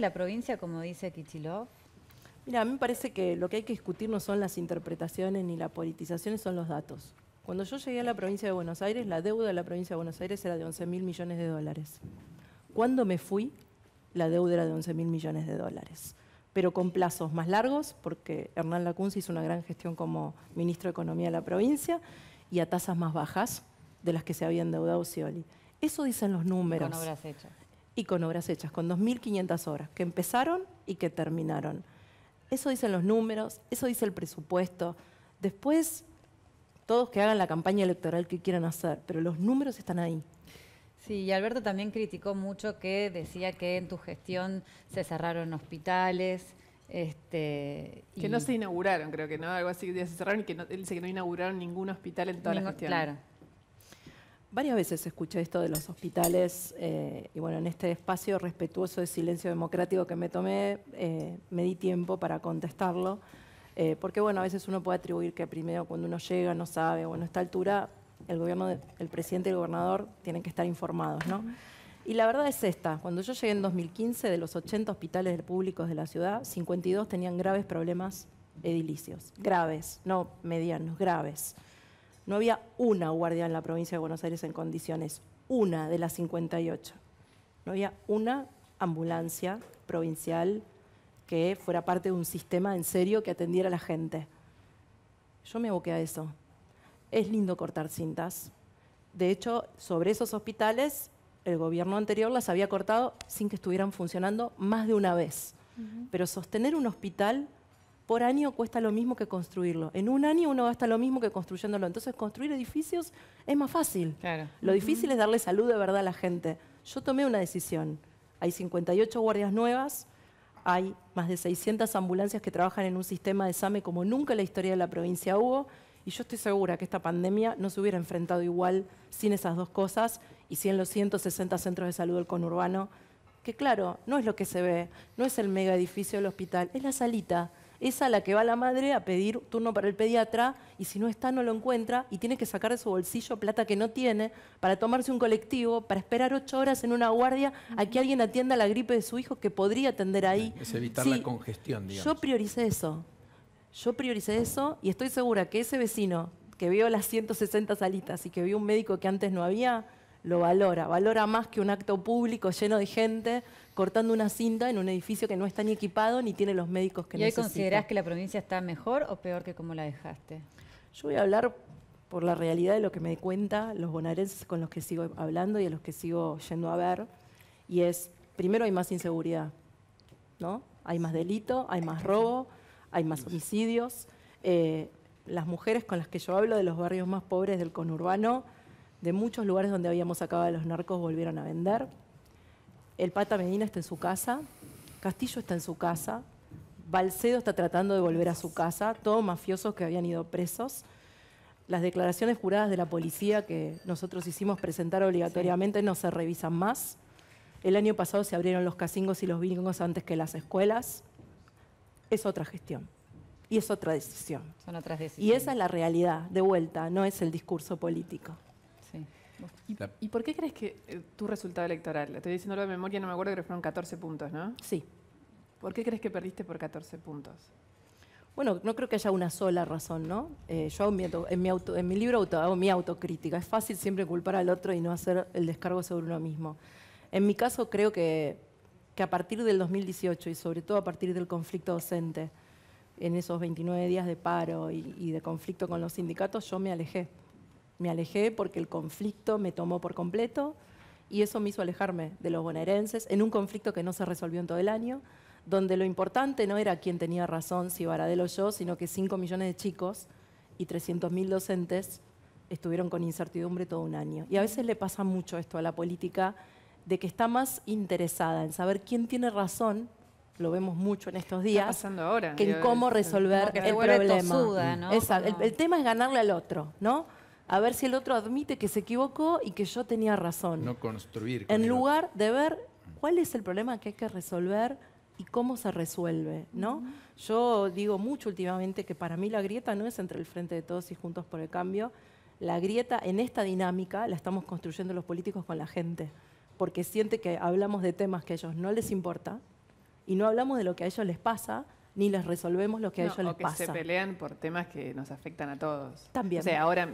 la provincia, como dice Kichilov? Mira, a mí me parece que lo que hay que discutir no son las interpretaciones ni la politización, son los datos. Cuando yo llegué a la provincia de Buenos Aires, la deuda de la provincia de Buenos Aires era de 11 mil millones de dólares. Cuando me fui, la deuda era de 11 mil millones de dólares, pero con plazos más largos, porque Hernán Lacunza hizo una gran gestión como ministro de Economía de la provincia y a tasas más bajas de las que se había endeudado Scioli. Eso dicen los números. Con obras hechas y con obras hechas, con 2.500 obras que empezaron y que terminaron. Eso dicen los números, eso dice el presupuesto. Después, todos que hagan la campaña electoral que quieran hacer, pero los números están ahí. Sí, y Alberto también criticó mucho que decía que en tu gestión se cerraron hospitales. Este, que no se inauguraron, creo que, ¿no? Algo así, se cerraron y que no, él dice que no inauguraron ningún hospital en toda la gestión. Claro, Varias veces escuché esto de los hospitales eh, y bueno, en este espacio respetuoso de silencio democrático que me tomé, eh, me di tiempo para contestarlo, eh, porque bueno, a veces uno puede atribuir que primero cuando uno llega no sabe, bueno, a esta altura el, gobierno el presidente y el gobernador tienen que estar informados, ¿no? Y la verdad es esta, cuando yo llegué en 2015, de los 80 hospitales públicos de la ciudad, 52 tenían graves problemas edilicios, graves, no medianos, graves. No había una guardia en la provincia de Buenos Aires en condiciones, una de las 58. No había una ambulancia provincial que fuera parte de un sistema en serio que atendiera a la gente. Yo me aboqué a eso. Es lindo cortar cintas. De hecho, sobre esos hospitales, el gobierno anterior las había cortado sin que estuvieran funcionando más de una vez. Pero sostener un hospital por año cuesta lo mismo que construirlo. En un año uno gasta lo mismo que construyéndolo. Entonces construir edificios es más fácil. Lo difícil es darle salud de verdad a la gente. Yo tomé una decisión. Hay 58 guardias nuevas, hay más de 600 ambulancias que trabajan en un sistema de SAME como nunca en la historia de la provincia hubo. Y yo estoy segura que esta pandemia no se hubiera enfrentado igual sin esas dos cosas y sin los 160 centros de salud del conurbano, que claro, no es lo que se ve, no es el mega edificio del hospital, es la salita es a la que va la madre a pedir turno para el pediatra y si no está no lo encuentra y tiene que sacar de su bolsillo plata que no tiene para tomarse un colectivo, para esperar ocho horas en una guardia a que alguien atienda la gripe de su hijo que podría atender ahí. Es evitar la congestión, digamos. Yo prioricé eso. Yo prioricé eso y estoy segura que ese vecino que vio las 160 salitas y que vio un médico que antes no había, lo valora, valora más que un acto público lleno de gente cortando una cinta en un edificio que no está ni equipado ni tiene los médicos que ¿Y hoy considerás que la provincia está mejor o peor que como la dejaste? Yo voy a hablar por la realidad de lo que me di cuenta, los bonaerenses con los que sigo hablando y a los que sigo yendo a ver, y es, primero hay más inseguridad, ¿no? Hay más delito, hay más robo, hay más homicidios. Eh, las mujeres con las que yo hablo de los barrios más pobres del conurbano, de muchos lugares donde habíamos sacado a los narcos volvieron a vender. El Pata Medina está en su casa, Castillo está en su casa, Balcedo está tratando de volver a su casa, todos mafiosos que habían ido presos. Las declaraciones juradas de la policía que nosotros hicimos presentar obligatoriamente no se revisan más. El año pasado se abrieron los casingos y los bingos antes que las escuelas. Es otra gestión y es otra decisión. Son otras Y esa es la realidad, de vuelta, no es el discurso político. ¿Y, por qué crees que eh, tu resultado electoral, estoy diciendo lo de memoria, no me acuerdo, que fueron 14 puntos, ¿no? Sí. ¿Por qué crees que perdiste por 14 puntos? Bueno, no creo que haya una sola razón, ¿no? Eh, yo hago mi en, mi libro hago mi autocrítica. Es fácil siempre culpar al otro y no hacer el descargo sobre uno mismo. En mi caso creo que, que a partir del 2018 y sobre todo a partir del conflicto docente, en esos 29 días de paro y, y de conflicto con los sindicatos, yo me alejé. Me alejé porque el conflicto me tomó por completo y eso me hizo alejarme de los bonaerenses en un conflicto que no se resolvió en todo el año, donde lo importante no era quién tenía razón, si Varadelo o yo, sino que 5 millones de chicos y 300.000 docentes estuvieron con incertidumbre todo un año. Y a veces le pasa mucho esto a la política, de que está más interesada en saber quién tiene razón, lo vemos mucho en estos días, que en cómo resolver el problema. el tema es ganarle al otro, ¿no? a ver si el otro admite que se equivocó y que yo tenía razón. No construir. En lugar de ver cuál es el problema que hay que resolver y cómo se resuelve, ¿no? Yo digo mucho últimamente que para mí la grieta no es entre el Frente de Todos y Juntos por el Cambio. La grieta en esta dinámica la estamos construyendo los políticos con la gente, porque siente que hablamos de temas que a ellos no les importa y no hablamos de lo que a ellos les pasa, ni les resolvemos lo que a ellos o les que Se pelean por temas que nos afectan a todos. También. O sea, ahora